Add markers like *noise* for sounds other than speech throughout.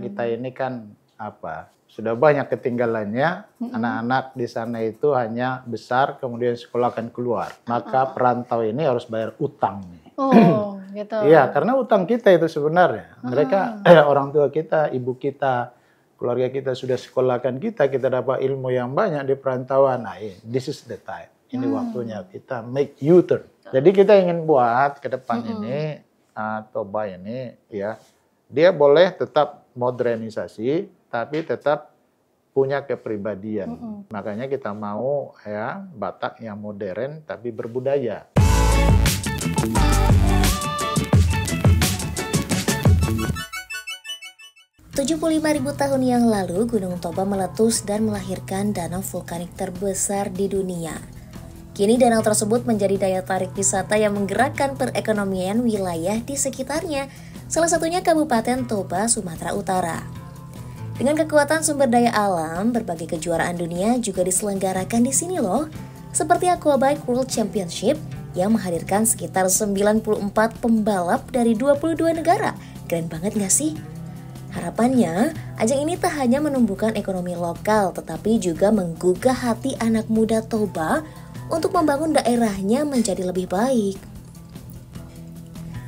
kita ini kan apa sudah banyak ketinggalannya anak-anak di sana itu hanya besar kemudian sekolah akan keluar maka oh. perantau ini harus bayar utang oh *clears throat* gitu iya karena utang kita itu sebenarnya mereka uh *clears throat* orang tua kita ibu kita keluarga kita sudah sekolahkan kita kita dapat ilmu yang banyak di perantauan nah iya, this is the time ini hmm. waktunya kita make you turn jadi kita ingin buat ke depan hmm. ini atau ah, Toba ini ya dia boleh tetap modernisasi tapi tetap punya kepribadian. Mm -hmm. Makanya kita mau ya Batak yang modern tapi berbudaya. lima ribu tahun yang lalu, Gunung Toba meletus dan melahirkan danau vulkanik terbesar di dunia. Kini danau tersebut menjadi daya tarik wisata yang menggerakkan perekonomian wilayah di sekitarnya salah satunya Kabupaten Toba, Sumatera Utara. Dengan kekuatan sumber daya alam, berbagai kejuaraan dunia juga diselenggarakan di sini loh, seperti Aquabike World Championship yang menghadirkan sekitar 94 pembalap dari 22 negara. Keren banget gak sih? Harapannya, ajang ini tak hanya menumbuhkan ekonomi lokal, tetapi juga menggugah hati anak muda Toba untuk membangun daerahnya menjadi lebih baik.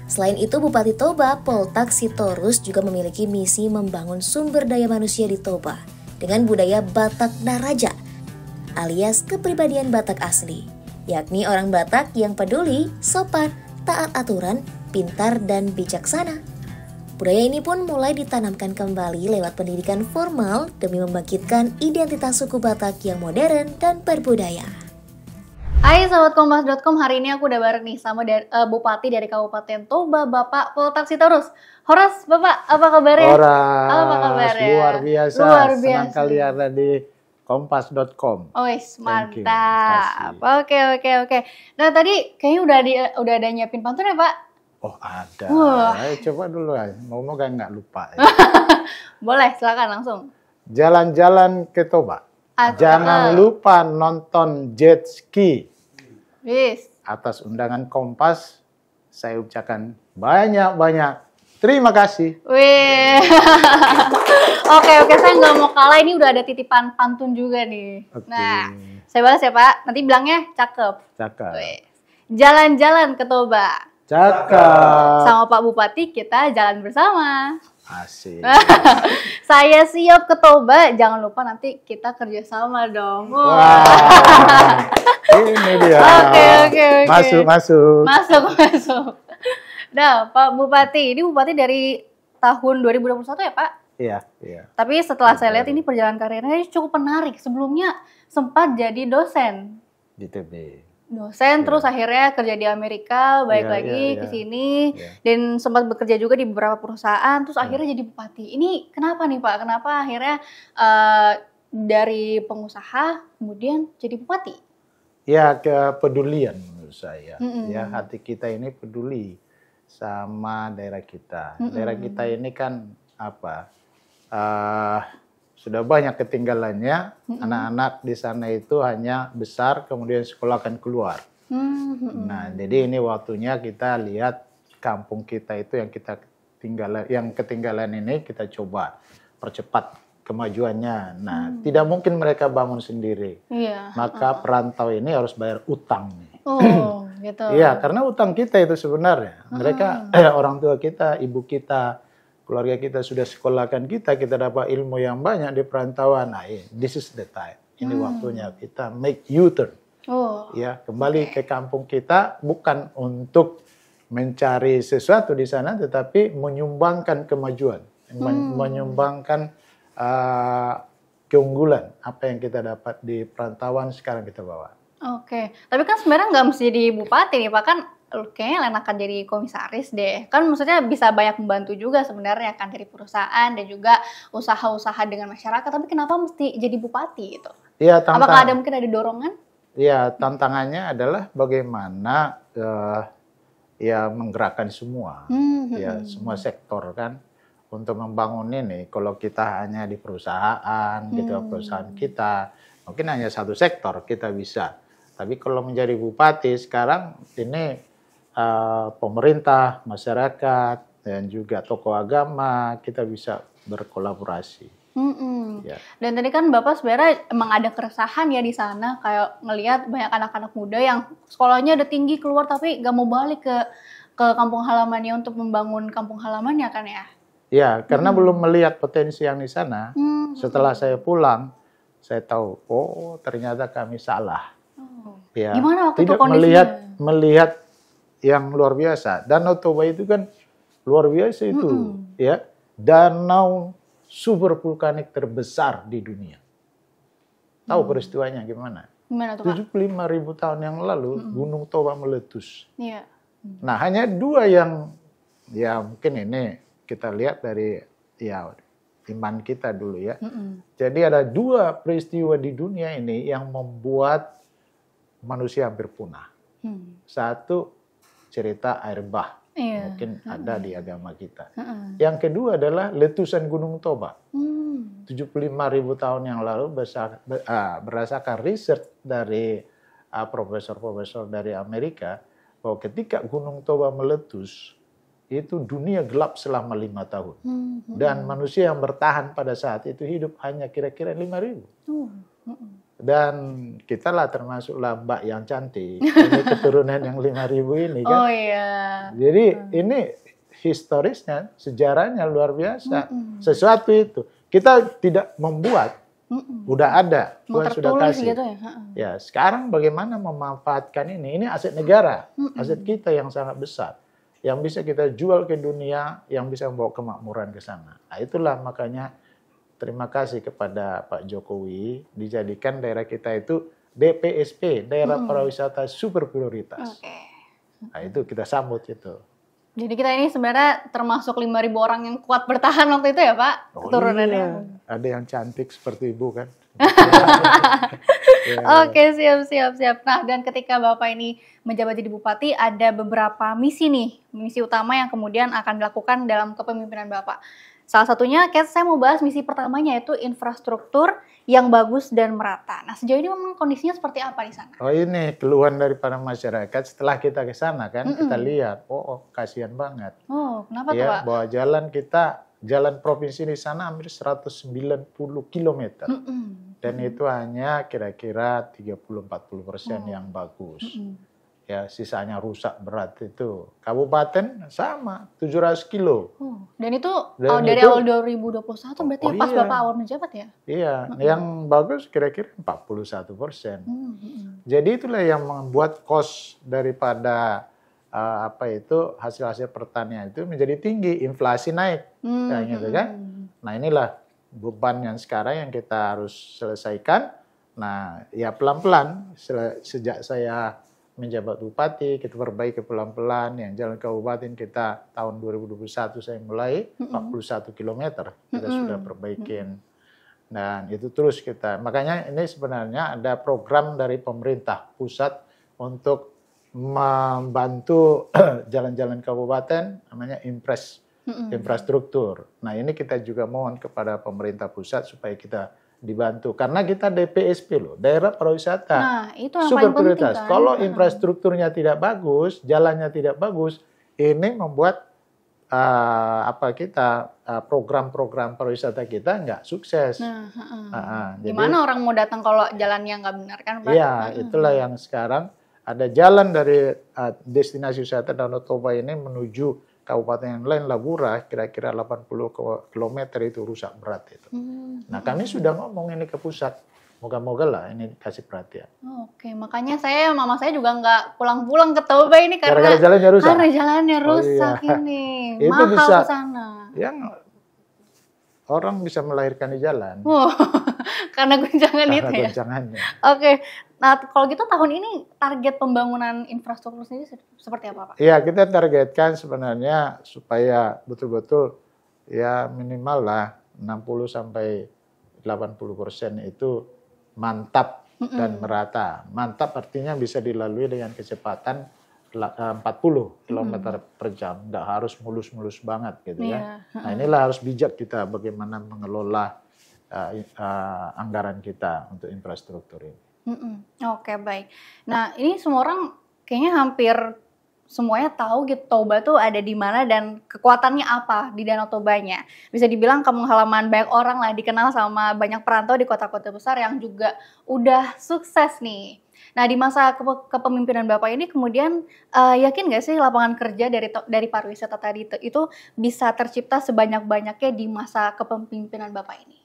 Selain itu, Bupati Toba, Poltak Sitorus juga memiliki misi membangun sumber daya manusia di Toba dengan budaya Batak Naraja alias kepribadian Batak asli, yakni orang Batak yang peduli, sopan, taat aturan, pintar, dan bijaksana. Budaya ini pun mulai ditanamkan kembali lewat pendidikan formal demi membangkitkan identitas suku Batak yang modern dan berbudaya. Hai sahabat kompas.com, hari ini aku udah bareng nih sama dari, uh, Bupati dari Kabupaten Toba, Bapak Poltak Sitorus. Horas, Bapak, apa kabarnya? Horas, apa kabarnya? Luar biasa, luar biasa. senang kali ada di kompas.com. Oh, yes, mantap. Oke, oke, oke. Nah, tadi kayaknya udah di, udah ada nyiapin pantun ya, Pak? Oh, ada. Wah. Ayo, eh, coba dulu eh. Mau-mau nggak lupa. Ya. *laughs* Boleh, silakan langsung. Jalan-jalan ke Toba atau... Jangan lupa nonton jet ski. Bis. Atas undangan Kompas, saya ucapkan banyak-banyak terima kasih. Wih. *laughs* oke, oke. Saya nggak mau kalah. Ini udah ada titipan pantun juga nih. Okay. Nah, saya balas ya Pak. Nanti bilangnya cakep. Cakep. Jalan-jalan ke Toba. Cakep. Sama Pak Bupati kita jalan bersama. Asik. *laughs* saya siap ke Toba, Jangan lupa nanti kita kerjasama dong. Wow. *laughs* Ini dia. Oke oke oke. Masuk masuk. Masuk masuk. Nah Pak Bupati, ini Bupati dari tahun 2021 ya Pak? Iya. iya. Tapi setelah Betul. saya lihat ini perjalanan karirnya cukup menarik. Sebelumnya sempat jadi dosen. Di TB dosen terus iya. akhirnya kerja di Amerika yeah, lagi iya, ke iya. sini dan sempat bekerja juga di beberapa perusahaan terus akhirnya jadi bupati ini kenapa nih pak kenapa akhirnya uh, dari pengusaha kemudian jadi bupati ya kepedulian menurut saya mm -hmm. ya hati kita ini peduli sama daerah kita mm -hmm. daerah kita ini kan apa uh, sudah banyak ketinggalannya. Mm-hmm. Anak-anak di sana itu hanya besar kemudian sekolah akan keluar. Mm-hmm. Nah, jadi ini waktunya kita lihat kampung kita itu yang kita tinggal yang ketinggalan ini kita coba percepat kemajuannya. Nah, hmm. tidak mungkin mereka bangun sendiri. Yeah. Maka uh. perantau ini harus bayar utang. Oh, gitu. Iya, karena utang kita itu sebenarnya. Mereka uh. *clears throat* eh, orang tua kita, ibu kita, keluarga kita sudah sekolahkan kita, kita dapat ilmu yang banyak di perantauan. Nah, eh, this is the time. Ini hmm. waktunya kita make U-turn. Oh. Ya, kembali okay. ke kampung kita bukan untuk mencari sesuatu di sana tetapi menyumbangkan kemajuan, hmm. menyumbangkan uh, keunggulan apa yang kita dapat di perantauan sekarang kita bawa. Oke, okay. tapi kan sebenarnya nggak mesti di bupati nih, Pak kan kayaknya enakan jadi komisaris deh. Kan maksudnya bisa banyak membantu juga sebenarnya kan dari perusahaan dan juga usaha-usaha dengan masyarakat. Tapi kenapa mesti jadi bupati itu Iya, tantang... Apakah ada mungkin ada dorongan? Iya, tantangannya adalah bagaimana uh, ya menggerakkan semua, hmm, ya semua sektor kan untuk membangun ini. Kalau kita hanya di perusahaan, gitu, hmm. gitu perusahaan kita, mungkin hanya satu sektor kita bisa. Tapi kalau menjadi bupati sekarang ini Eh, pemerintah, masyarakat, dan juga tokoh agama kita bisa berkolaborasi. Mm hmm Ya. Dan tadi kan Bapak sebenarnya emang ada keresahan ya di sana kayak ngelihat banyak anak-anak muda yang sekolahnya udah tinggi keluar tapi gak mau balik ke ke kampung halamannya untuk membangun kampung halamannya kan ya? Ya, karena hmm. belum melihat potensi yang di sana. Hmm. Setelah saya pulang, saya tahu, oh ternyata kami salah. Oh. Ya, Gimana waktu tidak itu kondisinya? melihat melihat yang luar biasa. Danau Toba itu kan luar biasa itu, mm -hmm. ya. Danau super vulkanik terbesar di dunia. Tahu hmm. peristiwanya gimana? Gimana tuh, lima ribu tahun yang lalu hmm. Gunung Toba meletus. Iya. Hmm. Nah, hanya dua yang ya mungkin ini kita lihat dari ya iman kita dulu ya. Hmm. Jadi ada dua peristiwa di dunia ini yang membuat manusia hampir punah. Hmm. Satu cerita air bah. Yeah. Mungkin mm -hmm. ada di agama kita. Mm -hmm. Yang kedua adalah letusan Gunung Toba. Mm. 75 ribu tahun yang lalu ah, berdasarkan riset dari ah, profesor-profesor dari Amerika bahwa ketika Gunung Toba meletus itu dunia gelap selama lima tahun hmm. hmm. dan manusia yang bertahan pada saat itu hidup hanya kira-kira lima ribu. Hmm dan kita lah termasuklah mbak yang cantik ini keturunan yang 5000 ini kan. Oh iya. Jadi hmm. ini historisnya, sejarahnya luar biasa. Mm Sesuatu itu kita tidak membuat, mm -mm. udah ada, Tuhan sudah kasih. Gitu ya? ya, sekarang bagaimana memanfaatkan ini? Ini aset negara, mm aset kita yang sangat besar, yang bisa kita jual ke dunia, yang bisa membawa kemakmuran ke sana. Nah, itulah makanya terima kasih kepada Pak Jokowi dijadikan daerah kita itu DPSP, daerah hmm. pariwisata super prioritas. Okay. Nah, itu kita sambut itu. Jadi kita ini sebenarnya termasuk 5.000 orang yang kuat bertahan waktu itu ya Pak? Oh, Keturunannya. Iya. Ada yang cantik seperti Ibu kan? *laughs* ya. Oke siap siap siap. Nah dan ketika Bapak ini menjabat jadi Bupati ada beberapa misi nih. Misi utama yang kemudian akan dilakukan dalam kepemimpinan Bapak. Salah satunya, Kate, saya mau bahas misi pertamanya yaitu infrastruktur yang bagus dan merata. Nah, sejauh ini memang kondisinya seperti apa di sana? Oh, ini keluhan dari para masyarakat setelah kita ke sana kan, mm -mm. kita lihat, oh, oh kasihan banget. Oh, kenapa ya, tuh, iya, Pak? Bahwa jalan kita, jalan provinsi di sana hampir 190 km. Mm -mm. Dan mm -mm. itu hanya kira-kira 30-40 persen oh. yang bagus. Mm -mm ya sisanya rusak berat itu. Kabupaten sama 700 kilo. Hmm. Dan itu Dan oh, dari itu, awal 2021 berarti ya, oh, ya pas iya. Bapak awal menjabat ya? Iya, hmm. yang bagus kira-kira 41 persen. Hmm. Jadi itulah yang membuat kos daripada uh, apa itu hasil-hasil pertanian itu menjadi tinggi, inflasi naik, hmm. ya, gitu kan? Nah inilah beban yang sekarang yang kita harus selesaikan. Nah ya pelan-pelan sejak saya menjabat bupati, kita perbaiki pelan-pelan. Yang jalan kabupaten kita tahun 2021 saya mulai mm -hmm. 41 km kita mm -hmm. sudah perbaikin. Mm Dan itu terus kita. Makanya ini sebenarnya ada program dari pemerintah pusat untuk membantu *clears throat* jalan-jalan kabupaten namanya impres mm -hmm. infrastruktur. Nah, ini kita juga mohon kepada pemerintah pusat supaya kita dibantu karena kita DPSP loh daerah pariwisata nah, itu yang super prioritas kan? kalau infrastrukturnya tidak bagus jalannya tidak bagus ini membuat uh, apa kita program ah, program-program pariwisata kita nggak sukses nah, uh, uh. Uh, gimana jadi, orang mau datang kalau jalannya nggak benar kan Pak? Iya itulah yang sekarang ada jalan dari uh, destinasi wisata Danau Toba ini menuju kabupaten yang lain Labura kira-kira 80 km itu rusak berat itu. Hmm. Nah kami sudah ngomong ini ke pusat. Moga-moga lah ini kasih perhatian. Oh, Oke, okay. makanya saya mama saya juga nggak pulang-pulang ke Toba ini karena Gara -gara jalannya rusak. Karena jalannya oh, rusak oh, iya. ini. *laughs* itu Mahal bisa, sana. Yang orang bisa melahirkan di jalan. Oh karena guncangan karena itu ya. guncangannya. Oke. Nah, kalau gitu tahun ini target pembangunan infrastruktur sendiri seperti apa, Pak? Iya, kita targetkan sebenarnya supaya betul-betul ya minimal lah 60 sampai 80 persen itu mantap dan merata. Mantap artinya bisa dilalui dengan kecepatan 40 eh, km per jam, Tidak harus mulus-mulus banget gitu ya. Iya, nah inilah harus bijak kita bagaimana mengelola uh, uh, anggaran kita untuk infrastruktur ini. Mm -mm. Oke okay, baik. Nah ini semua orang kayaknya hampir semuanya tahu gitu Toba tuh ada di mana dan kekuatannya apa di Danau Tobanya. Bisa dibilang kamu halaman banyak orang lah dikenal sama banyak perantau di kota-kota besar yang juga udah sukses nih. Nah di masa ke kepemimpinan Bapak ini kemudian uh, yakin nggak sih lapangan kerja dari dari pariwisata tadi itu, itu bisa tercipta sebanyak-banyaknya di masa kepemimpinan Bapak ini?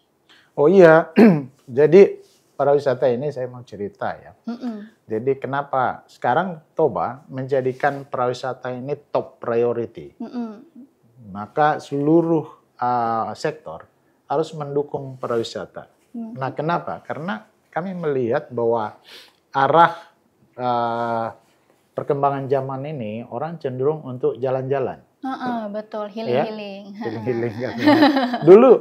Oh iya, *clears throat* jadi para wisata ini saya mau cerita ya. Mm -mm. Jadi kenapa sekarang Toba menjadikan pariwisata ini top priority? Mm -mm. Maka seluruh uh, sektor harus mendukung pariwisata. Mm. Nah kenapa? Karena kami melihat bahwa arah uh, perkembangan zaman ini orang cenderung untuk jalan-jalan. Uh -uh, betul, healing-healing. Ya? Healing-healing. *laughs* Dulu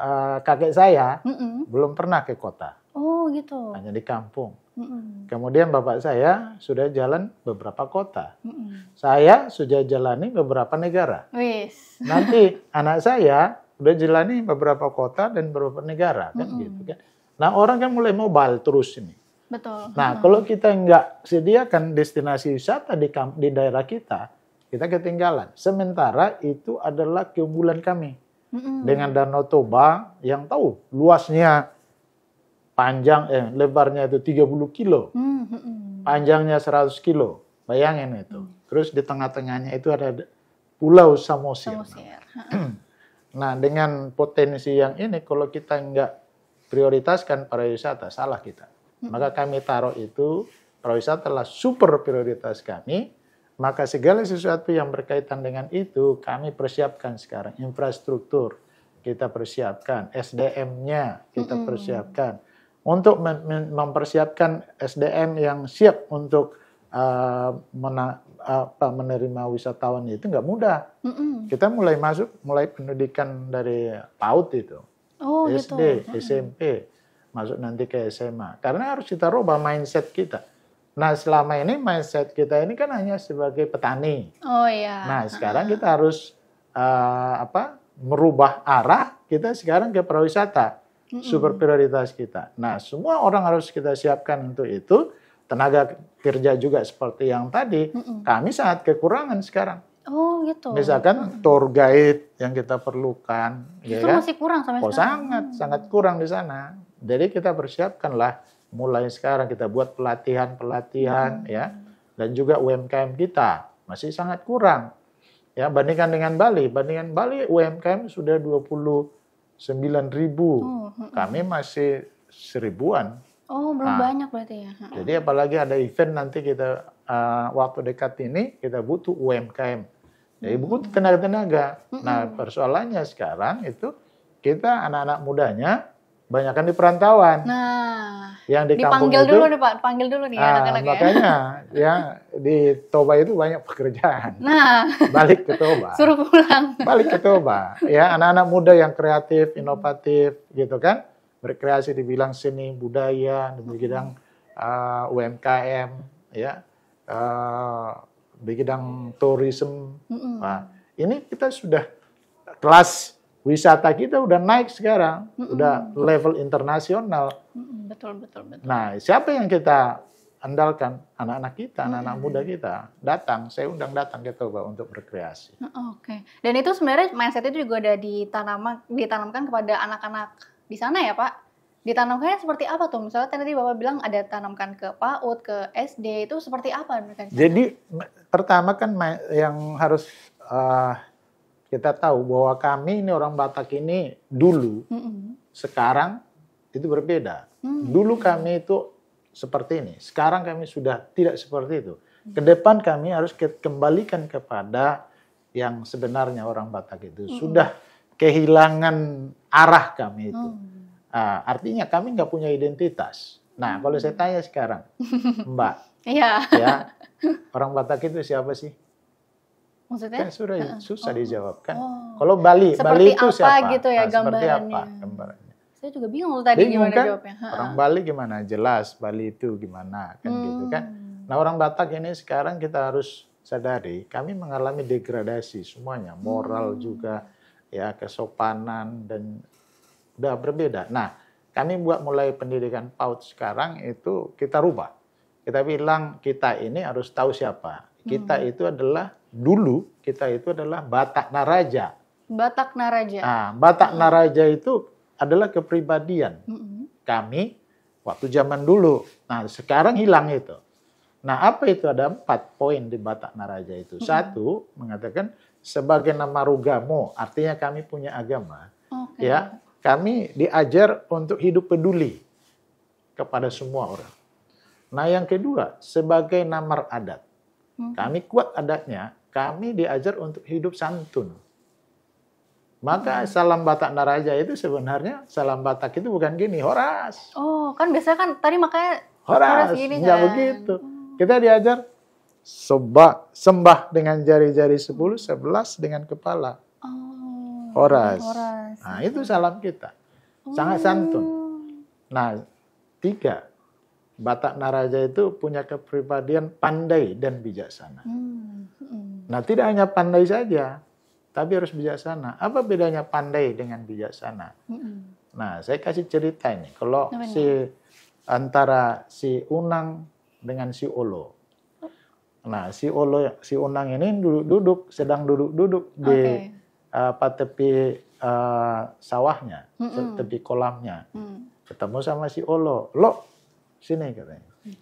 uh, kakek saya mm -mm. belum pernah ke kota. Oh gitu. Hanya di kampung. Mm -mm. Kemudian bapak saya sudah jalan beberapa kota. Mm -mm. Saya sudah jalani beberapa negara. Wis. Nanti *laughs* anak saya sudah jalani beberapa kota dan beberapa negara kan mm -mm. gitu kan. Nah orang kan mulai mobile terus ini. Betul. Nah hmm. kalau kita nggak sediakan destinasi wisata di di daerah kita, kita ketinggalan. Sementara itu adalah keunggulan kami dengan Danau Toba yang tahu luasnya panjang eh lebarnya itu 30 kilo. Hmm. Panjangnya 100 kilo. Bayangin itu. Hmm. Terus di tengah-tengahnya itu ada Pulau Samosir. Samosir. *clears throat* nah, dengan potensi yang ini kalau kita nggak prioritaskan pariwisata, salah kita. Maka kami taruh itu pariwisata adalah super prioritas kami maka segala sesuatu yang berkaitan dengan itu kami persiapkan sekarang. Infrastruktur kita persiapkan, SDM-nya kita persiapkan. Untuk mempersiapkan SDM yang siap untuk uh, mena apa, menerima wisatawan itu nggak mudah. Kita mulai masuk, mulai pendidikan dari PAUD itu. Oh, SD, gitu. SMP, masuk nanti ke SMA. Karena harus kita rubah mindset kita Nah, selama ini mindset kita ini kan hanya sebagai petani. Oh iya. Nah, sekarang kita harus uh, apa? merubah arah kita sekarang ke pariwisata. Mm -hmm. Super prioritas kita. Nah, semua orang harus kita siapkan untuk itu. Tenaga kerja juga seperti yang tadi. Mm -hmm. Kami sangat kekurangan sekarang. Oh gitu. Misalkan tour guide yang kita perlukan. itu ya kan? masih kurang sampai oh, sekarang. Sangat, sangat kurang di sana. Jadi kita persiapkanlah mulai sekarang kita buat pelatihan-pelatihan hmm. ya dan juga UMKM kita masih sangat kurang. Ya, bandingkan dengan Bali, bandingkan Bali UMKM sudah 29 Oh, hmm, hmm. Kami masih seribuan. Oh, belum nah, banyak berarti ya. Hmm. Jadi apalagi ada event nanti kita uh, waktu dekat ini kita butuh UMKM. Jadi hmm. butuh tenaga-tenaga. Nah, persoalannya sekarang itu kita anak-anak mudanya banyak kan di perantauan. Nah, yang di kampung dipanggil itu, dulu nih Pak, ya, panggil dulu nih nah, anak-anak ya. Makanya ya. *laughs* ya di Toba itu banyak pekerjaan. Nah, balik ke Toba. *laughs* Suruh pulang. Balik ke Toba. Ya, anak-anak muda yang kreatif, inovatif gitu kan, berkreasi di bidang seni, budaya, di bidang uh, ah, UMKM ya. Uh, di bidang tourism. Nah, ini kita sudah kelas wisata kita udah naik sekarang, mm -mm. udah level internasional. Mm betul, betul, betul. Nah, siapa yang kita andalkan? Anak-anak kita, anak-anak muda kita. Datang, saya undang datang ke Toba untuk berkreasi. Mm, oke. Okay. Dan itu sebenarnya mindset itu juga ada ditanam, ditanamkan kepada anak-anak di sana ya, Pak? Ditanamkannya seperti apa tuh? Misalnya tadi Bapak bilang ada tanamkan ke PAUD, ke SD, itu seperti apa? Jadi, pertama kan yang harus... Uh, kita tahu bahwa kami ini orang Batak ini dulu, mm -hmm. sekarang itu berbeda. Mm. Dulu kami itu seperti ini, sekarang kami sudah tidak seperti itu. Kedepan kami harus kembalikan kepada yang sebenarnya orang Batak itu mm. sudah kehilangan arah kami itu. Mm. Uh, artinya kami nggak punya identitas. Nah, kalau saya mm. tanya sekarang, Mbak, *laughs* ya. ya orang Batak itu siapa sih? Maksudnya? Kan sudah susah oh. dijawabkan. Oh. Kalau Bali, seperti Bali itu apa siapa? gitu ya nah, gambarannya. Seperti apa gambarannya? Saya juga bingung tadi bingung gimana kan? jawabnya. Orang Bali gimana? Jelas Bali itu gimana kan hmm. gitu kan. Hmm. Nah, orang Batak ini sekarang kita harus sadari kami mengalami degradasi semuanya, moral hmm. juga ya, kesopanan dan udah berbeda. Nah, kami buat mulai pendidikan PAUD sekarang itu kita rubah. Kita bilang kita ini harus tahu siapa. Kita hmm. itu adalah dulu kita itu adalah Batak Naraja. Batak Naraja. Nah, Batak Naraja itu adalah kepribadian -hmm. kami waktu zaman dulu. Nah, sekarang hilang itu. Nah, apa itu ada empat poin di Batak Naraja itu. -hmm. Satu mengatakan sebagai nama rugamo, artinya kami punya agama. Okay. Ya, kami diajar untuk hidup peduli kepada semua orang. Nah, yang kedua sebagai namar adat. Kami kuat adatnya kami diajar untuk hidup santun. Maka salam Batak Naraja itu sebenarnya salam Batak itu bukan gini, horas. Oh, kan biasanya kan tadi makanya horas, horas gini kan. begitu. Hmm. Kita diajar sembah, sembah dengan jari-jari 10, 11 dengan kepala. Oh, horas. horas. Nah, itu salam kita. Sangat oh. santun. Nah, tiga. Batak Naraja itu punya kepribadian pandai dan bijaksana. Hmm. hmm. Nah, tidak hanya pandai saja, tapi harus bijaksana. Apa bedanya pandai dengan bijaksana? Mm-hmm. Nah, saya kasih cerita ini. Kalau Namanya. si antara si Unang dengan si Olo. Nah, si Olo, si Unang ini duduk-duduk, sedang duduk-duduk di okay. Eh, apa tepi uh, sawahnya, mm tepi kolamnya. Mm. Ketemu sama si Olo. Lo, sini katanya. Mm.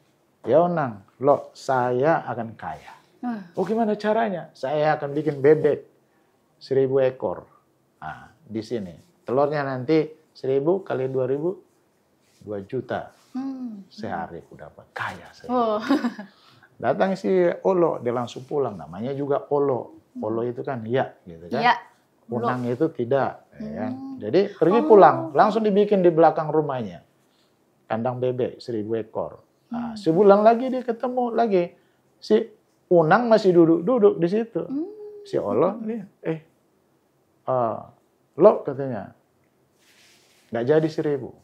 Ya Unang, lo saya akan kaya. Ah. Oh gimana caranya? Saya akan bikin bebek seribu ekor. Nah, di sini telurnya nanti seribu kali dua ribu dua juta hmm. sehari aku dapat kaya saya. Oh. *laughs* Datang si Olo, dia langsung pulang. Namanya juga Olo. Hmm. Olo itu kan iya, gitu kan. Ya. Unang itu tidak. Ya kan? Hmm. Ya. Jadi pergi oh. pulang, langsung dibikin di belakang rumahnya. Kandang bebek seribu ekor. Nah, hmm. sebulan lagi dia ketemu lagi si Unang masih duduk-duduk di situ. Hmm. Si Allah lihat, eh, uh, lo katanya, nggak jadi seribu.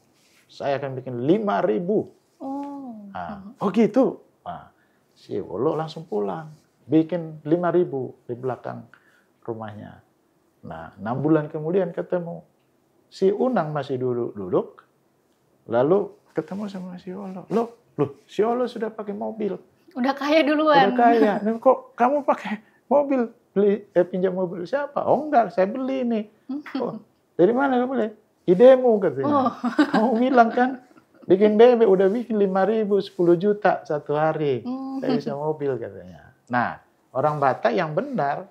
Saya akan bikin lima ribu. Oh. Nah, oh gitu. Nah, si Allah langsung pulang. Bikin lima ribu di belakang rumahnya. Nah, enam bulan kemudian ketemu. Si Unang masih duduk-duduk. Lalu ketemu sama si Allah. Lo, lo, si Allah sudah pakai mobil Udah kaya duluan. Udah kaya. Dan kok kamu pakai mobil beli eh, pinjam mobil siapa? Oh enggak, saya beli nih. *laughs* Oh, dari mana kamu beli? Idemu katanya. Oh. *laughs* Kamu bilang kan bikin bebek udah bikin lima ribu, sepuluh juta satu hari. Hmm. Saya bisa mobil katanya. Nah, orang Batak yang benar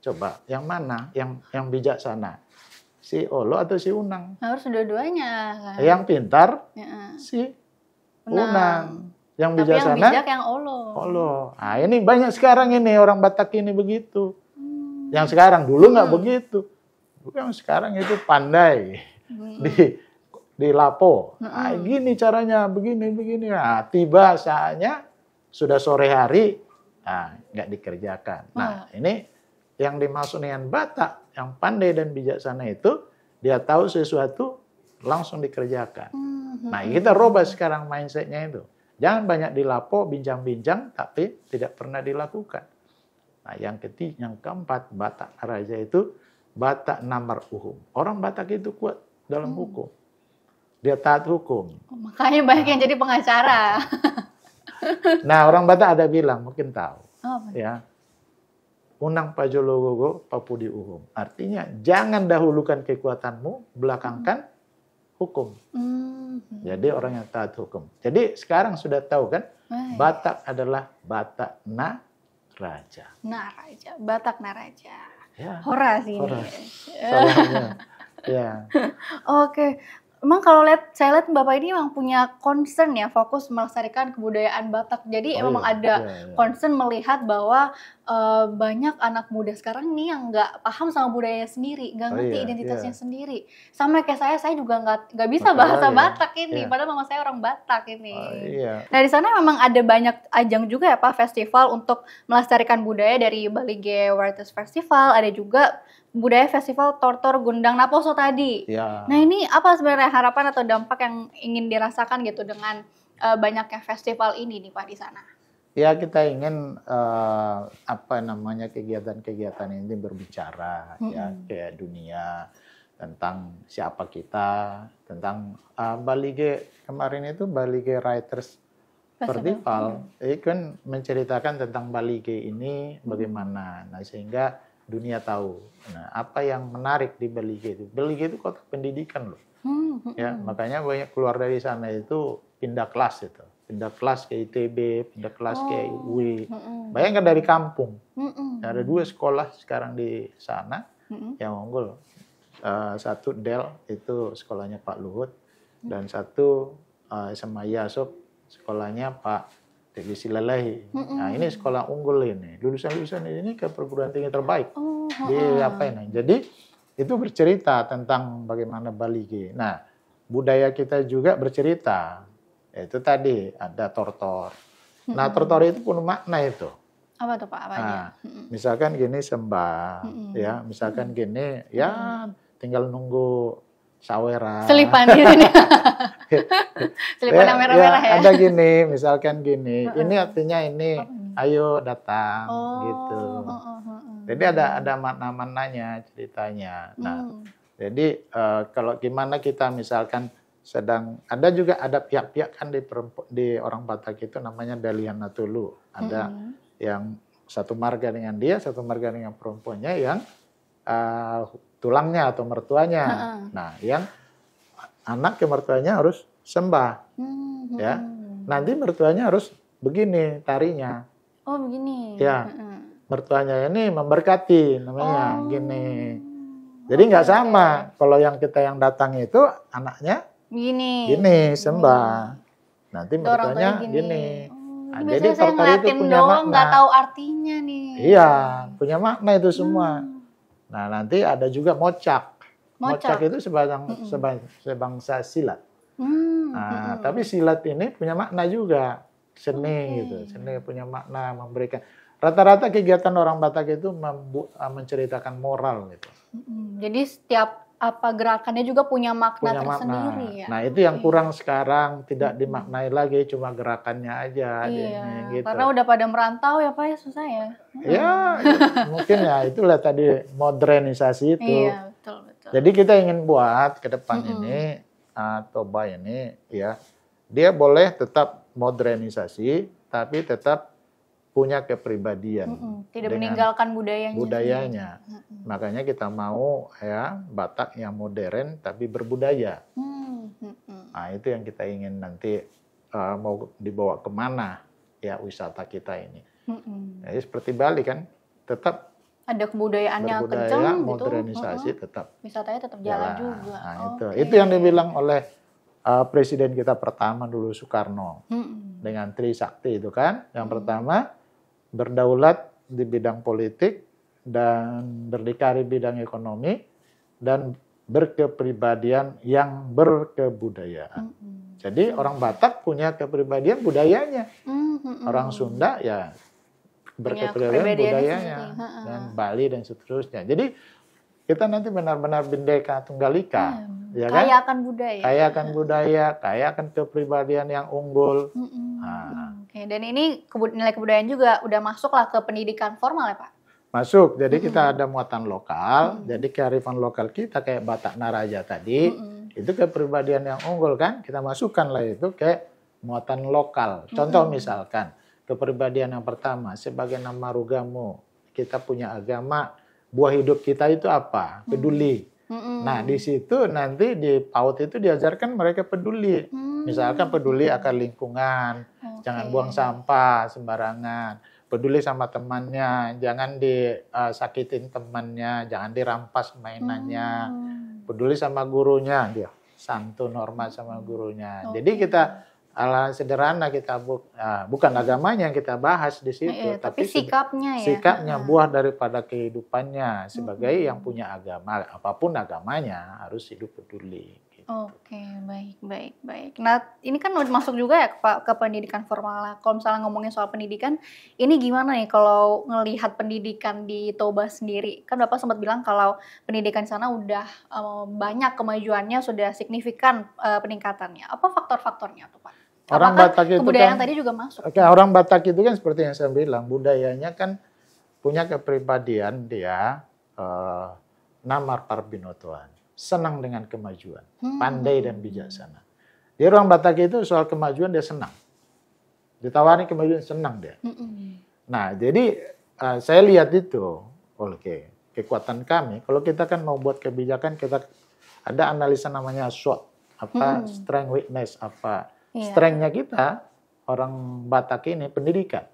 coba yang mana? Yang yang bijaksana. Si Olo atau si Unang? Harus dua-duanya kan. Yang pintar ya. si Unang. unang yang Tapi bijaksana. Yang bijak yang Allah. Allah. Nah, ini banyak sekarang ini orang Batak ini begitu. Hmm. Yang sekarang dulu nggak hmm. begitu. yang sekarang itu pandai hmm. di di lapo. Hmm. Nah, gini caranya, begini begini. Nah, tiba saatnya sudah sore hari, nah, nggak dikerjakan. Nah, ini yang dimaksud dengan Batak, yang pandai dan bijaksana itu dia tahu sesuatu langsung dikerjakan. Hmm. Nah, kita robah sekarang mindsetnya itu. Jangan banyak dilapo, bincang-bincang, tapi tidak pernah dilakukan. Nah, yang ketiga, yang keempat, Batak Raja itu Batak namar uhum. Orang Batak itu kuat dalam hmm. hukum. Dia taat hukum. Oh, makanya banyak nah. yang jadi pengacara. *laughs* nah, orang Batak ada bilang, mungkin tahu. Oh, benar. ya. Unang pajologogo papudi uhum. Artinya, jangan dahulukan kekuatanmu, belakangkan hmm hukum. hmm Jadi ya, orang yang taat hukum. Jadi sekarang sudah tahu kan, Hai. Batak adalah Batak na raja. Na raja, Batak na raja. Ya. Horas ini. Horas. *laughs* ya. Oke. Emang kalau lihat saya lihat Bapak ini memang punya concern ya fokus melestarikan kebudayaan Batak. Jadi oh, emang iya. ada iya, iya. concern melihat bahwa uh, banyak anak muda sekarang nih yang nggak paham sama budayanya sendiri, nggak oh ngerti oh, iya, identitasnya iya. sendiri. Sama kayak saya, saya juga nggak nggak bisa bahasa iya, Batak ini, iya. padahal mama saya orang Batak ini. Oh, iya. Nah di sana memang ada banyak ajang juga ya pak festival untuk melestarikan budaya dari Bali Gay Writers Festival, ada juga budaya festival tortor gundang naposo tadi. Iya. Nah ini apa sebenarnya harapan atau dampak yang ingin dirasakan gitu dengan uh, banyaknya festival ini nih pak di sana? ya kita ingin uh, apa namanya kegiatan-kegiatan ini berbicara hmm. ya ke dunia tentang siapa kita, tentang uh, eh, Balige kemarin itu Balige Writers Festival, hmm. itu kan menceritakan tentang Balige ini bagaimana. Nah, sehingga dunia tahu. Nah, apa yang menarik di Balige itu? Balige itu kota pendidikan loh. Hmm. Ya, makanya banyak keluar dari sana itu pindah kelas itu pindah kelas ke ITB, pindah iya. kelas oh. ke UI. Mm-mm. Bayangkan dari kampung, Mm-mm. Nah, ada dua sekolah sekarang di sana Mm-mm. yang unggul. Uh, eh, satu Del itu sekolahnya Pak Luhut Mm-mm. dan satu uh, eh, SMA Yasop sekolahnya Pak Dewi Silalahi. Nah ini sekolah unggul ini, lulusan-lulusan ini ke perguruan tinggi terbaik oh, di apa ini. Jadi itu bercerita tentang bagaimana Bali. Nah budaya kita juga bercerita itu tadi ada tortor. Nah tortor itu pun makna itu. Apa tuh Pak? Apa nah, misalkan gini sembah, ya misalkan gini ya tinggal nunggu sawera. Selipan di sini. *laughs* Selipan ya, merah-merah ya, ya. Ada gini, misalkan gini. Ini artinya ini, ayo datang oh, gitu. Oh, oh, oh, oh. Jadi ada ada makna-maknanya ceritanya. Nah, hmm. jadi uh, kalau gimana kita misalkan sedang ada juga ada pihak-pihak kan di, di orang Batak itu namanya Dalianatulu. Ada hmm. yang satu marga dengan dia, satu marga dengan perempuannya yang uh, tulangnya atau mertuanya. Mm -hmm. Nah, yang anak ke mertuanya harus sembah. Hmm. Ya. Nanti mertuanya harus begini tarinya. Oh, begini. Ya. Hmm. Mertuanya ini memberkati namanya oh. gini. Jadi nggak okay, sama. Kalau yang kita yang datang itu anaknya Gini. Gini, sembah. Nanti mertuanya gini. gini. Nah, jadi tertarik itu punya doang, makna. Gak tahu artinya nih. Iya, punya makna itu hmm. semua. Hmm. Nah, nanti ada juga mocak. Mocak, mocak itu sebang, hmm. hmm. sebang, sebangsa silat. Hmm. Nah, hmm, hmm. tapi silat ini punya makna juga. Seni okay. gitu, seni punya makna memberikan. Rata-rata kegiatan orang Batak itu membu eh, menceritakan moral gitu. Jadi setiap apa gerakannya juga punya makna punya tersendiri makna. ya. Nah, itu yang iya. kurang sekarang tidak hmm. dimaknai lagi cuma gerakannya aja iya, ini, gitu. Karena udah pada merantau ya Pak ya susah ya? Hmm. ya. Ya, mungkin ya itulah tadi modernisasi itu. Iya, betul betul. Jadi kita ingin buat ke depan -hmm. hmm. ini uh, Toba ini ya dia boleh tetap modernisasi tapi tetap punya kepribadian. Mm -hmm. Tidak meninggalkan budayanya. Budayanya. Mm -hmm. Makanya kita mau ya Batak yang modern tapi berbudaya. Mm -hmm. Nah itu yang kita ingin nanti uh, mau dibawa kemana ya wisata kita ini. Mm -hmm. Jadi seperti Bali kan tetap ada kebudayaannya berbudaya, kencang gitu. modernisasi mm tetap. Wisatanya tetap jalan, jalan juga. Nah, okay. itu. yang dibilang oleh uh, presiden kita pertama dulu Soekarno mm -hmm. dengan Trisakti itu kan. Yang mm -hmm. pertama berdaulat di bidang politik dan berdikari bidang ekonomi dan berkepribadian yang berkebudayaan. Mm -hmm. Jadi orang Batak punya kepribadian budayanya, mm -hmm. orang Sunda ya berkepribadian budayanya, dan Bali dan seterusnya. Jadi kita nanti benar-benar bendeka tunggalika, mm. ya kan? Kaya akan budaya. Kaya akan budaya, kaya akan kepribadian yang unggul. Mm -hmm. nah, Oke, iya, dan ini nilai kebudayaan juga udah masuk lah ke pendidikan formal ya Pak? Masuk, jadi mm-hmm. kita ada muatan lokal, mm-hmm. jadi kearifan lokal kita kayak Batak Naraja tadi, mm-hmm. itu kepribadian yang unggul kan, kita masukkan lah itu ke muatan lokal. Contoh mm-hmm. misalkan, kepribadian yang pertama, sebagai nama rugamu, kita punya agama, buah hidup kita itu apa? Peduli. Mm-hmm. Nah, di situ nanti di PAUD itu diajarkan mereka peduli. hmm Misalkan peduli akan lingkungan, jangan buang sampah sembarangan, peduli sama temannya, jangan disakitin eh, temannya, jangan dirampas mainannya, hmm. peduli sama gurunya dia santun normal sama gurunya. Okay. Oh. Jadi kita ala sederhana kita bu, nah, eh, bukan agamanya yang kita bahas di situ, iya, tapi, tapi sikapnya ya. Sikapnya buah daripada kehidupannya sebagai hmm. yang punya agama, apapun agamanya harus hidup peduli. Oke, baik, baik, baik. Nah, ini kan masuk juga ya ke, ke pendidikan formal. Kalau misalnya ngomongin soal pendidikan, ini gimana nih kalau ngelihat pendidikan di Toba sendiri? Kan Bapak sempat bilang kalau pendidikan sana udah um, banyak kemajuannya, sudah signifikan uh, peningkatannya. Apa faktor-faktornya tuh, Pak? Orang Apakah Batak itu kan, tadi juga masuk. Oke, orang Batak itu kan seperti yang saya bilang, budayanya kan punya kepribadian dia uh, namar parbinotuan senang dengan kemajuan, hmm. pandai dan bijaksana. Di ruang Batak itu soal kemajuan dia senang. Ditawari kemajuan senang dia. Hmm. Nah, jadi uh, saya lihat itu, oke, okay. kekuatan kami. Kalau kita kan mau buat kebijakan, kita ada analisa namanya SWOT, apa hmm. strength, weakness, apa yeah. strengthnya kita orang Batak ini pendidikan.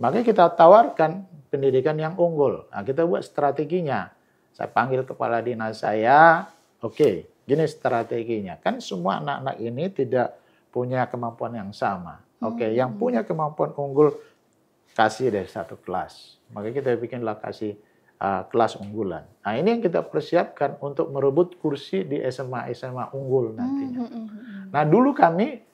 Makanya kita tawarkan pendidikan yang unggul. Nah, kita buat strateginya saya panggil kepala dinas saya, oke, okay, gini strateginya. Kan semua anak-anak ini tidak punya kemampuan yang sama. Oke, okay, hmm. yang punya kemampuan unggul kasih dari satu kelas. Maka kita bikin lokasi uh, ah, kelas unggulan. Nah, ini yang kita persiapkan untuk merebut kursi di SMA-SMA unggul hmm, nantinya. Hmm, hmm, hmm, Nah, dulu kami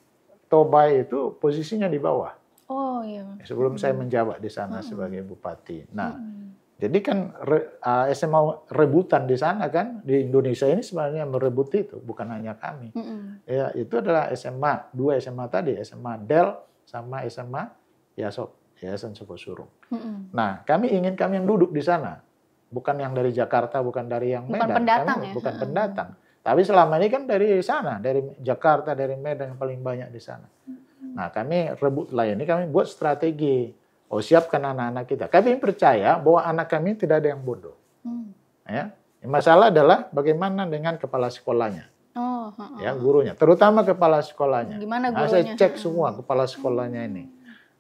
Toba itu posisinya di bawah. Oh iya. Sebelum hmm. saya menjawab di sana hmm. sebagai bupati. Nah, hmm. Jadi kan re, SMA rebutan di sana kan di Indonesia ini sebenarnya merebut itu bukan hanya kami. Mm -hmm. Ya itu adalah SMA dua SMA tadi SMA Del sama SMA Yasop Yayasan Soko Surung. Mm -hmm. Nah kami ingin kami yang duduk di sana bukan yang dari Jakarta bukan dari yang Medan. Bukan pendatang kami, ya. Bukan pendatang. Tapi selama ini kan dari sana dari Jakarta dari Medan yang paling banyak di sana. Mm -hmm. Nah kami rebut lah ini kami buat strategi Oh siapkan anak-anak kita. Kami percaya bahwa anak kami tidak ada yang bodoh. Hmm. Ya, masalah adalah bagaimana dengan kepala sekolahnya. Oh, ya gurunya, terutama kepala sekolahnya. Gimana gurunya? Nah, saya cek semua kepala sekolahnya ini,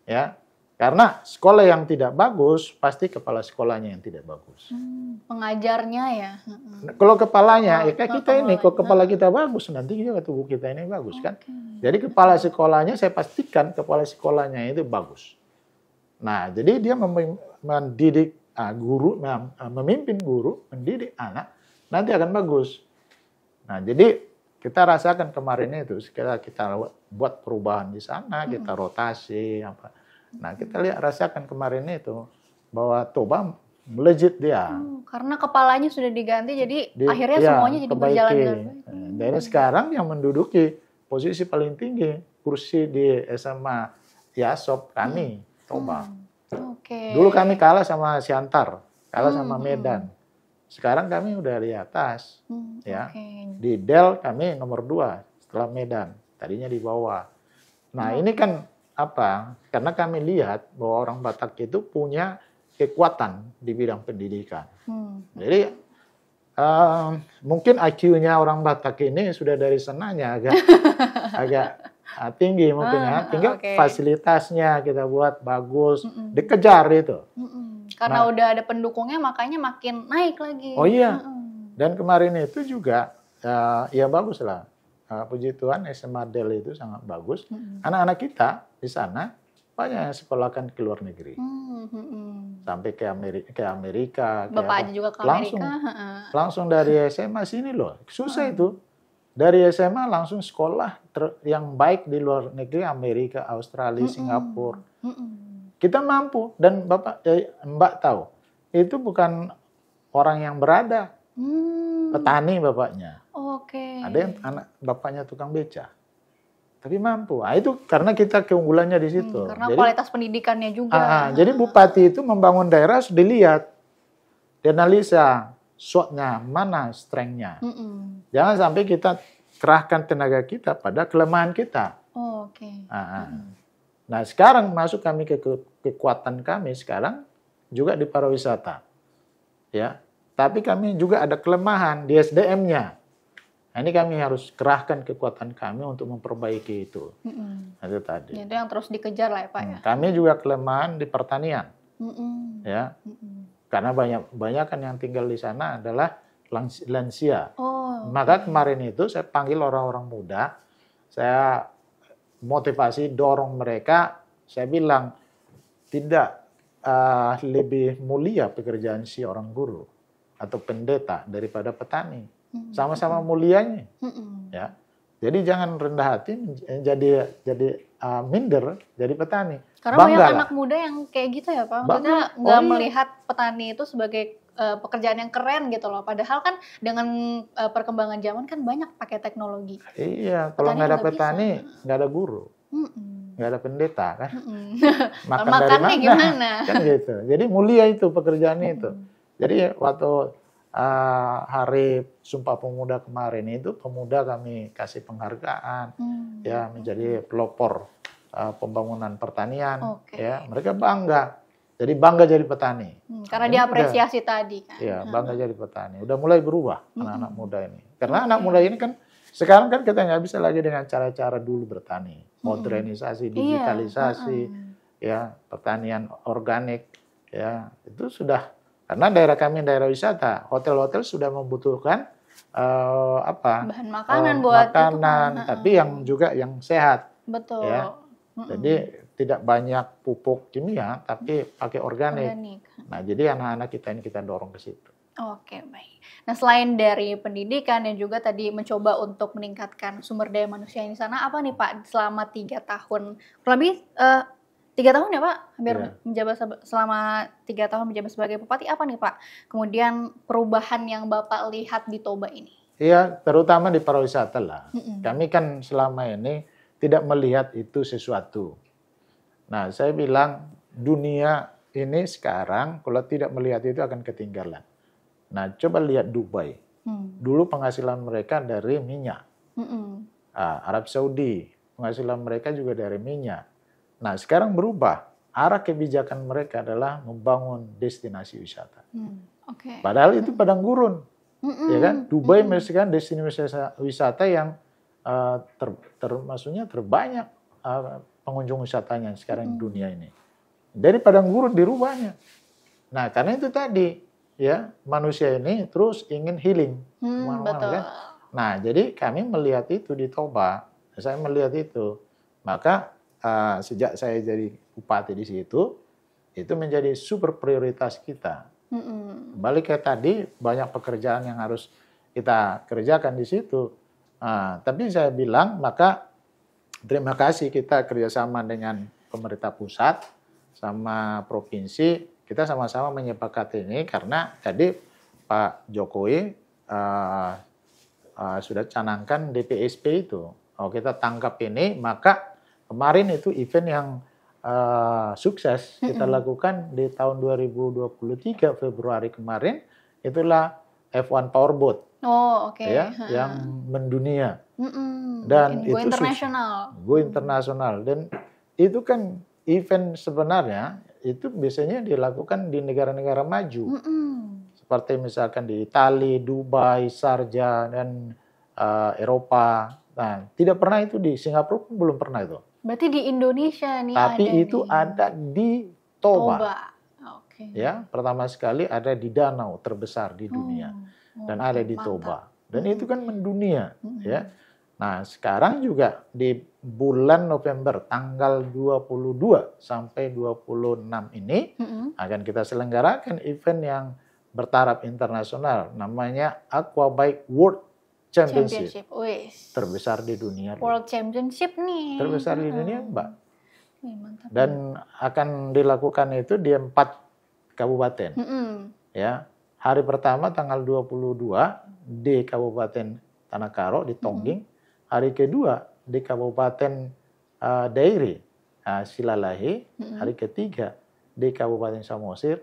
ya karena sekolah yang tidak bagus pasti kepala sekolahnya yang tidak bagus. Hmm, pengajarnya ya. Nah, Kalau kepalanya, oh, ya kayak kita ini, kalau kepala kita bagus nanti juga tubuh kita ini bagus okay. kan. Jadi kepala sekolahnya saya pastikan kepala sekolahnya itu bagus. Nah, jadi dia mendidik uh, guru, nah, ah, memimpin guru, mendidik anak, nanti akan bagus. Nah, jadi kita rasakan kemarin itu, kita, kita buat perubahan di sana, hmm. kita rotasi, apa. Nah, kita lihat rasakan kemarin itu bahwa Toba melejit dia. Hmm, karena kepalanya sudah diganti, jadi di, akhirnya ya, semuanya jadi kebaiki. berjalan dengan nah, baik. Dan sekarang yang menduduki posisi paling tinggi kursi di SMA Yasop kami. Hmm. Toba. Hmm. Okay. Dulu kami kalah sama Siantar, kalah hmm. sama hmm, hmm. Medan. Sekarang kami udah di atas, hmm, ya. Okay. Di Del kami nomor dua setelah Medan. Tadinya di bawah. Nah hmm. ini kan apa? Karena kami lihat bahwa orang Batak itu punya kekuatan di bidang pendidikan. Hmm. Jadi uh, mungkin IQ-nya orang Batak ini sudah dari senanya agak *laughs* agak nah, tinggi mungkin ya. Tinggal okay. fasilitasnya kita buat bagus, mm -mm. dikejar itu. Mm -mm. Karena nah, udah ada pendukungnya makanya makin naik lagi. Oh iya. Mm -mm. Dan kemarin itu juga uh, ya bagus lah. Uh, puji Tuhan SMA Del itu sangat bagus. Anak-anak mm -hmm. kita di sana banyak yang sekolahkan ke luar negeri. Mm -hmm. Sampai ke Amerika, ke Amerika. Bapak aja juga ke Amerika. Langsung, langsung dari SMA sini loh. Susah mm. itu dari SMA langsung sekolah ter- yang baik di luar negeri Amerika, Australia, mm -mm. Singapura. Mm -mm. Kita mampu dan Bapak eh, Mbak tahu, itu bukan orang yang berada. Mm. Petani bapaknya. Oke. Okay. Ada yang anak bapaknya tukang beca tapi mampu. Nah, itu karena kita keunggulannya di hmm, situ. Hmm, karena jadi, kualitas pendidikannya juga. Ah, ah. jadi bupati itu membangun daerah sudah dilihat, dianalisa swot mana strengthnya? Mm -mm. Jangan sampai kita kerahkan tenaga kita pada kelemahan kita. Oh, oke. Okay. Ah, nah, mm. nah, sekarang masuk kami ke, kekuatan kami sekarang juga di pariwisata. Ya. Tapi kami juga ada kelemahan di SDM-nya. Nah, ini kami harus kerahkan kekuatan kami untuk memperbaiki itu. Mm-mm. Nah, itu tadi. Ya, itu yang terus dikejar lah ya Pak ya. Hmm, kami juga kelemahan di pertanian. Mm-mm. Ya. Karena banyak banyak kan yang tinggal di sana adalah lansia. Oh. Maka kemarin itu saya panggil orang-orang muda, saya motivasi dorong mereka, saya bilang tidak uh, lebih mulia pekerjaan si orang guru atau pendeta daripada petani. Hmm, Sama-sama hmm. mulianya. Hmm, ya. Jadi jangan rendah hati jadi jadi uh, minder, jadi petani. Karena Bangga banyak lah. anak muda yang kayak gitu ya Pak, maksudnya nggak oh, iya. melihat petani itu sebagai uh, pekerjaan yang keren gitu loh. Padahal kan dengan uh, perkembangan zaman kan banyak pakai teknologi. Iya, kalau nggak ada petani nggak ada guru, nggak ada pendeta kan. *laughs* Makan Makannya gimana? Kan gitu. Jadi mulia itu pekerjaan itu. Jadi waktu Ah, hari Sumpah Pemuda kemarin itu pemuda kami kasih penghargaan hmm. ya menjadi pelopor uh, pembangunan pertanian okay. ya mereka bangga jadi bangga jadi petani hmm, karena dia apresiasi udah, tadi kan ya bangga hmm. jadi petani udah mulai berubah hmm. anak-anak hmm. muda ini karena okay. anak muda ini kan sekarang kan kita nggak bisa lagi dengan cara-cara dulu bertani hmm. modernisasi iya, digitalisasi hmm. ya pertanian organik ya itu sudah karena daerah kami daerah wisata, hotel-hotel sudah membutuhkan uh, apa? Bahan makanan uh, buat kan. makanan, itu. tapi yang juga yang sehat. Betul. Ya. Mm-mm. Jadi tidak banyak pupuk kimia, tapi pakai organik. organik. Nah, jadi anak-anak kita ini kita dorong ke situ. Oke, baik. Nah, selain dari pendidikan yang juga tadi mencoba untuk meningkatkan sumber daya manusia di sana, apa nih Pak selama tiga tahun? lebih uh, tiga tahun ya Pak, hampir yeah. menjabat selama tiga tahun menjabat sebagai bupati apa nih Pak? Kemudian perubahan yang Bapak lihat di Toba ini? Iya, terutama di pariwisata lah. Mm -mm. Kami kan selama ini tidak melihat itu sesuatu. Nah, saya bilang dunia ini sekarang kalau tidak melihat itu akan ketinggalan. Nah, coba lihat Dubai. Mm. Dulu penghasilan mereka dari minyak. Mm -mm. Arab Saudi penghasilan mereka juga dari minyak. Nah sekarang berubah. Arah kebijakan mereka adalah membangun destinasi wisata. Hmm. Okay. Padahal itu padang gurun, Mm-mm. ya kan? Dubai merupakan destinasi wisata yang uh, ter, ter, terbanyak uh, pengunjung wisatanya sekarang di dunia ini. Dari padang gurun dirubahnya. Nah karena itu tadi ya manusia ini terus ingin healing, hmm, mana -mana, betul. kan? Nah jadi kami melihat itu di Toba, saya melihat itu, maka Eh, sejak saya jadi bupati di situ itu menjadi super prioritas kita. Mm-hmm. Balik ke tadi banyak pekerjaan yang harus kita kerjakan di situ. Uh, tapi saya bilang maka terima kasih kita kerjasama dengan pemerintah pusat sama provinsi kita sama-sama menyepakati ini karena tadi Pak Jokowi uh, uh, sudah canangkan DPSP itu. Oh kita tangkap ini maka Kemarin itu event yang uh, sukses kita mm -hmm. lakukan di tahun 2023 Februari kemarin itulah F1 powerboat. Oh, oke. Okay. Ya, yang mendunia. Mm -mm. Dan go itu internasional. Go internasional dan itu kan event sebenarnya itu biasanya dilakukan di negara-negara maju. Mm -mm. Seperti misalkan di Itali, Dubai, Sarja dan uh, Eropa. Nah, tidak pernah itu di Singapura belum pernah itu. Berarti di Indonesia nih. Tapi ada itu di... ada di Toba. Toba. Okay. Ya, pertama sekali ada di danau terbesar di dunia hmm. Oh, dan ada di Toba. Dan hmm. itu kan hmm. mendunia, hmm. ya. Nah, sekarang juga di bulan November tanggal 22 sampai 26 ini hmm. akan kita selenggarakan event yang bertaraf internasional namanya Aquabike World Championship, Championship. terbesar di dunia. World Championship nih. Terbesar di dunia, Mbak. Dan akan dilakukan itu di empat kabupaten. Mm -hmm. Ya, hari pertama tanggal 22 di Kabupaten Tanah Karo di Tongging. Mm -hmm. Hari kedua di Kabupaten uh, eh, Dairi, uh, eh, Silalahi. Mm -hmm. Hari ketiga di Kabupaten Samosir.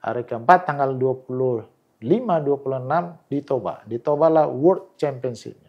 Hari keempat tanggal 20 puluh enam di Toba. Di Toba lah World Championship.